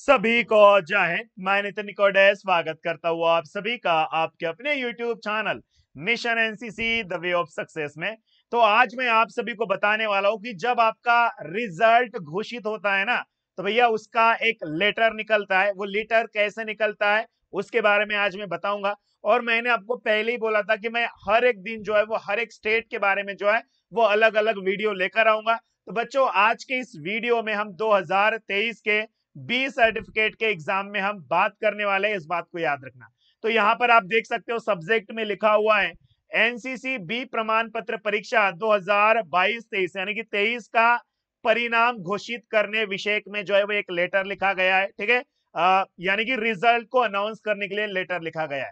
सभी को जय हिंद मैं नितिन निकोडे स्वागत करता हूँ आप सभी का आपके अपने YouTube channel mission NCC the way of success में तो आज मैं आप सभी को बताने वाला हूँ कि जब आपका रिजल्ट घोषित होता है ना तो भैया उसका एक लेटर निकलता है वो लेटर कैसे निकलता है उसके बारे में आज मैं बताऊंगा और मैंने आपको पहले ही बोला था कि मैं हर एक दिन जो है वो हर एक स्टेट के बारे में जो है वो अलग अलग वीडियो लेकर आऊंगा तो बच्चों आज के इस वीडियो में हम 2023 के बी सर्टिफिकेट के एग्जाम में हम बात करने वाले हैं इस बात को याद रखना तो यहाँ पर आप देख सकते हो सब्जेक्ट में लिखा हुआ है एनसीसी बी प्रमाण पत्र परीक्षा 2022 हजार यानी कि 23 का परिणाम घोषित करने विषय में जो है वो एक लेटर लिखा गया है ठीक है यानी कि रिजल्ट को अनाउंस करने के लिए लेटर लिखा गया है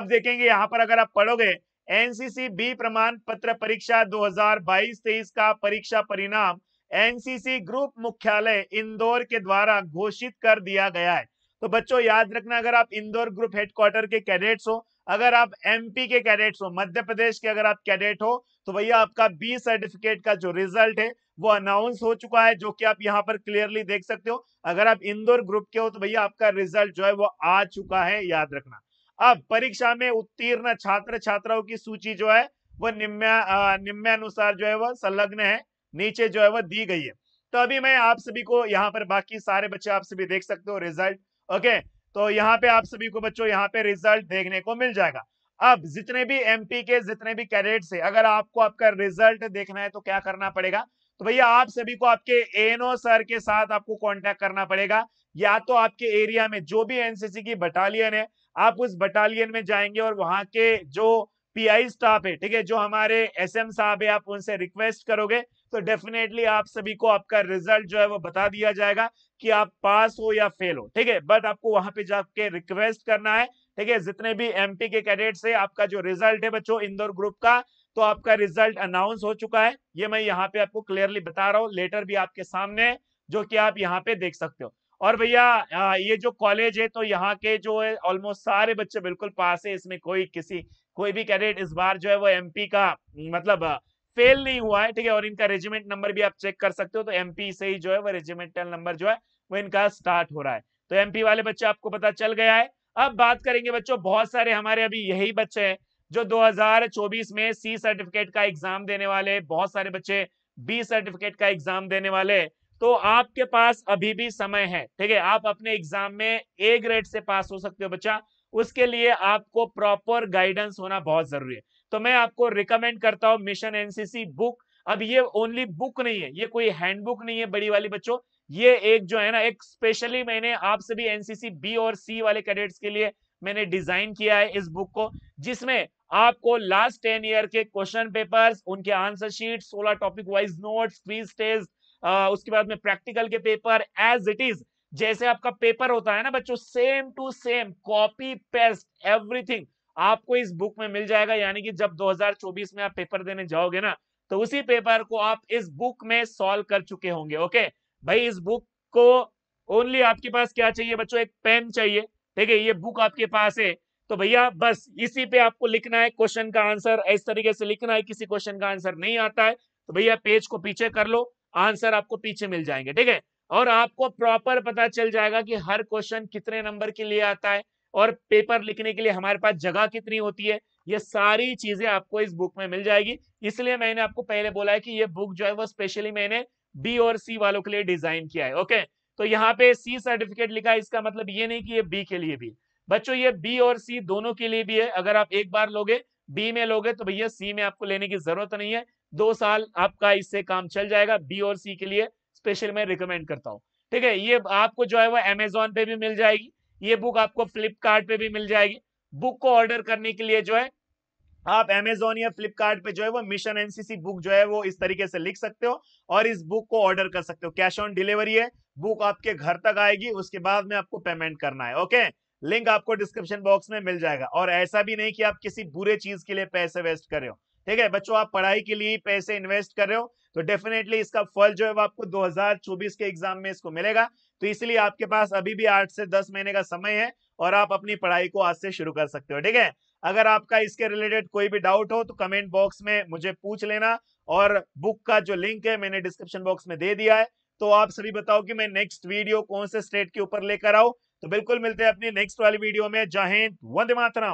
अब देखेंगे यहाँ पर अगर आप पढ़ोगे एनसीसी बी प्रमाण पत्र परीक्षा 2022-23 का परीक्षा परिणाम एनसीसी ग्रुप मुख्यालय इंदौर के द्वारा घोषित कर दिया गया है तो बच्चों याद रखना अगर आप इंदौर ग्रुप हेडक्वार्टर के कैडेट्स हो अगर आप एमपी के कैडेट्स हो मध्य प्रदेश के अगर आप कैडेट हो तो भैया आपका बी सर्टिफिकेट का जो रिजल्ट है वो अनाउंस हो चुका है जो कि आप यहाँ पर क्लियरली देख सकते हो अगर आप इंदौर ग्रुप के हो तो भैया आपका रिजल्ट जो है वो आ चुका है याद रखना अब परीक्षा में उत्तीर्ण छात्र छात्राओं की सूची जो है वह निम्न निम्नानुसार जो है वह संलग्न है नीचे जो है वो दी गई है तो अभी मैं आप सभी को यहाँ पर बाकी सारे बच्चे आप सभी देख सकते हो रिजल्ट ओके तो यहाँ पे आप सभी को बच्चों यहाँ पे रिजल्ट देखने को मिल जाएगा अब जितने भी एमपी के जितने भी कैडेट है अगर आपको आपका रिजल्ट देखना है तो क्या करना पड़ेगा तो भैया आप सभी को आपके एनओ सर के साथ आपको कांटेक्ट करना पड़ेगा या तो आपके एरिया में जो भी एनसीसी की बटालियन है आप उस बटालियन में जाएंगे और वहां के जो पीआई स्टाफ है ठीक है जो हमारे एसएम साहब है आप उनसे रिक्वेस्ट करोगे तो डेफिनेटली आप सभी को आपका रिजल्ट जो है वो बता दिया जाएगा कि आप पास हो या फेल हो ठीक है बट आपको वहां पे जाके रिक्वेस्ट करना है ठीक है जितने भी एमपी के कैडेट से आपका जो रिजल्ट है बच्चों इंदौर ग्रुप का तो आपका रिजल्ट अनाउंस हो चुका है ये मैं यहाँ पे आपको क्लियरली बता रहा हूँ लेटर भी आपके सामने जो कि आप यहाँ पे देख सकते हो और भैया ये जो कॉलेज है तो यहाँ के जो है ऑलमोस्ट सारे बच्चे बिल्कुल पास है इसमें कोई किसी कोई भी कैडेट इस बार जो है वो एमपी का मतलब फेल नहीं हुआ है ठीक है और इनका रेजिमेंट नंबर भी आप चेक कर सकते हो तो एमपी से ही जो है वो रेजिमेंटल नंबर जो है वो इनका स्टार्ट हो रहा है तो एमपी वाले बच्चे आपको पता चल गया है अब बात करेंगे बच्चों बहुत सारे हमारे अभी यही बच्चे हैं जो 2024 में सी सर्टिफिकेट का एग्जाम देने वाले बहुत सारे बच्चे बी सर्टिफिकेट का एग्जाम देने वाले तो आपके पास अभी भी समय है ठीक है आप अपने एग्जाम में ए ग्रेड से पास हो सकते हो बच्चा उसके लिए आपको प्रॉपर गाइडेंस होना बहुत जरूरी है तो मैं आपको रिकमेंड करता हूँ मिशन एनसीसी बुक अब ये ओनली बुक नहीं है ये कोई हैंडबुक नहीं है बड़ी वाली बच्चों ये एक जो है ना एक स्पेशली मैंने आप सभी एनसीसी बी और सी वाले कैडेट्स के लिए मैंने डिजाइन किया है इस बुक को जिसमें आपको लास्ट टेन ईयर के क्वेश्चन पेपर्स उनके आंसर शीट सोलह topic wise notes free stage उसके बाद में प्रैक्टिकल के पेपर एज इट इज जैसे आपका पेपर होता है ना बच्चों same to same copy paste everything आपको इस बुक में मिल जाएगा यानी कि जब 2024 में आप पेपर देने जाओगे ना तो उसी पेपर को आप इस बुक में सॉल्व कर चुके होंगे ओके भाई इस बुक को ओनली आपके पास क्या चाहिए बच्चों एक पेन चाहिए ठीक है ये बुक आपके पास है तो भैया बस इसी पे आपको लिखना है क्वेश्चन का आंसर इस तरीके से लिखना है किसी क्वेश्चन का आंसर नहीं आता है तो भैया पेज को पीछे कर लो आंसर आपको पीछे मिल जाएंगे ठीक है और आपको प्रॉपर पता चल जाएगा कि हर क्वेश्चन कितने नंबर के लिए आता है और पेपर लिखने के लिए हमारे पास जगह कितनी होती है ये सारी चीजें आपको इस बुक में मिल जाएगी इसलिए मैंने आपको पहले बोला है कि ये बुक जो है वो स्पेशली मैंने बी और सी वालों के लिए डिजाइन किया है ओके तो यहाँ पे सी सर्टिफिकेट लिखा है इसका मतलब ये नहीं कि ये बी के लिए भी बच्चों ये बी और सी दोनों के लिए भी है अगर आप एक बार लोगे बी में लोगे तो भैया सी में आपको लेने की जरूरत नहीं है दो साल आपका इससे काम चल जाएगा बी और सी के लिए स्पेशल मैं रिकमेंड करता हूँ ठीक है ये आपको जो है वो अमेजोन पे भी मिल जाएगी ये बुक आपको फ्लिपकार्ट पे भी मिल जाएगी बुक को ऑर्डर करने के लिए जो है आप अमेजोन या फ्लिपकार्ट जो है वो मिशन एनसीसी बुक जो है वो इस तरीके से लिख सकते हो और इस बुक को ऑर्डर कर सकते हो कैश ऑन डिलीवरी है बुक आपके घर तक आएगी उसके बाद में आपको पेमेंट करना है ओके लिंक आपको डिस्क्रिप्शन बॉक्स में मिल जाएगा और ऐसा भी नहीं कि आप किसी बुरे चीज के लिए पैसे वेस्ट करें ठीक है बच्चों आप पढ़ाई के लिए पैसे इन्वेस्ट कर रहे हो तो डेफिनेटली इसका फल जो है वो आपको 2024 के एग्जाम में इसको मिलेगा तो इसलिए आपके पास अभी भी आठ से दस महीने का समय है और आप अपनी पढ़ाई को आज से शुरू कर सकते हो ठीक है अगर आपका इसके रिलेटेड कोई भी डाउट हो तो कमेंट बॉक्स में मुझे पूछ लेना और बुक का जो लिंक है मैंने डिस्क्रिप्शन बॉक्स में दे दिया है तो आप सभी बताओ कि मैं नेक्स्ट वीडियो कौन से स्टेट के ऊपर लेकर आऊ तो बिल्कुल मिलते हैं अपनी नेक्स्ट वाली वीडियो में जय हिंद वंदे मातरा